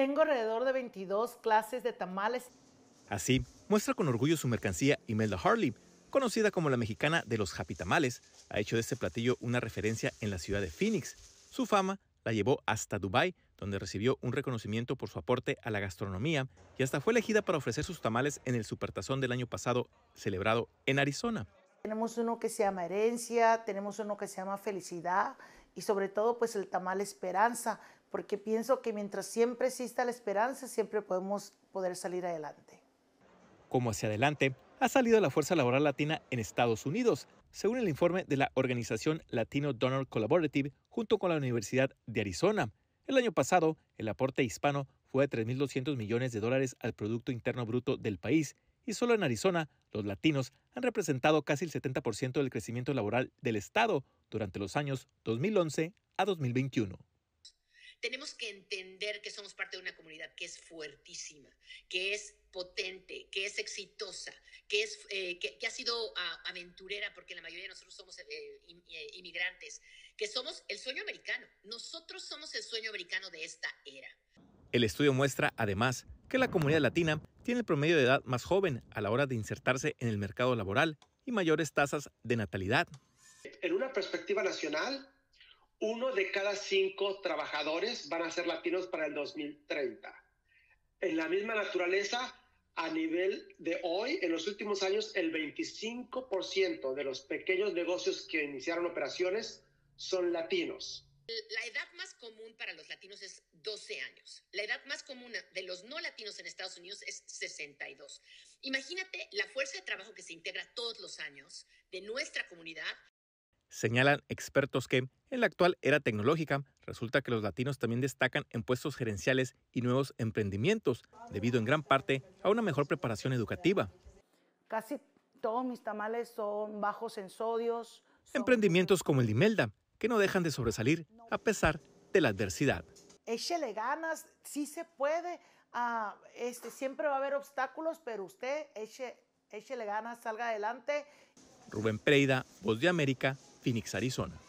Tengo alrededor de 22 clases de tamales. Así, muestra con orgullo su mercancía Imelda Harley, conocida como la mexicana de los Happy Tamales, ha hecho de este platillo una referencia en la ciudad de Phoenix. Su fama la llevó hasta Dubái, donde recibió un reconocimiento por su aporte a la gastronomía y hasta fue elegida para ofrecer sus tamales en el Supertazón del año pasado, celebrado en Arizona. Tenemos uno que se llama Herencia, tenemos uno que se llama Felicidad y sobre todo pues el tamal Esperanza, porque pienso que mientras siempre exista la esperanza, siempre podemos poder salir adelante. Como hacia adelante, ha salido la fuerza laboral latina en Estados Unidos, según el informe de la organización Latino Donor Collaborative junto con la Universidad de Arizona. El año pasado, el aporte hispano fue de 3.200 millones de dólares al Producto Interno Bruto del país, y solo en Arizona, los latinos han representado casi el 70% del crecimiento laboral del Estado durante los años 2011 a 2021. Tenemos que entender que somos parte de una comunidad que es fuertísima, que es potente, que es exitosa, que, es, eh, que, ha sido ah, aventurera, porque la mayoría de nosotros somos eh, eh, inmigrantes, que somos el sueño americano. Nosotros somos el sueño americano de esta era. El estudio muestra, además, que la comunidad latina tiene el promedio de edad más joven a la hora de insertarse en el mercado laboral y mayores tasas de natalidad. En una perspectiva nacional, uno de cada cinco trabajadores van a ser latinos para el 2030. En la misma naturaleza, a nivel de hoy, en los últimos años, el 25% de los pequeños negocios que iniciaron operaciones son latinos. La edad más común para los latinos es 12 años. La edad más común de los no latinos en Estados Unidos es 62. Imagínate la fuerza de trabajo que se integra todos los años de nuestra comunidad Señalan expertos que, en la actual era tecnológica, resulta que los latinos también destacan en puestos gerenciales y nuevos emprendimientos, debido en gran parte a una mejor preparación educativa. Casi todos mis tamales son bajos en sodios. Emprendimientos como el de Imelda, que no dejan de sobresalir a pesar de la adversidad. Échele ganas, sí se puede. Ah, este, siempre va a haber obstáculos, pero usted échele, ganas, salga adelante. Rubén Preida, Voz de América, Phoenix, Arizona.